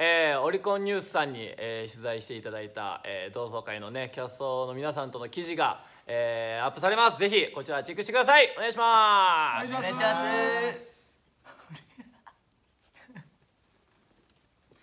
えー、オリコンニュースさんに、えー、取材していただいた、えー、同窓会のねキャストの皆さんとの記事が、えー、アップされますぜひこちらチェックしてくださいお願いしますお願いします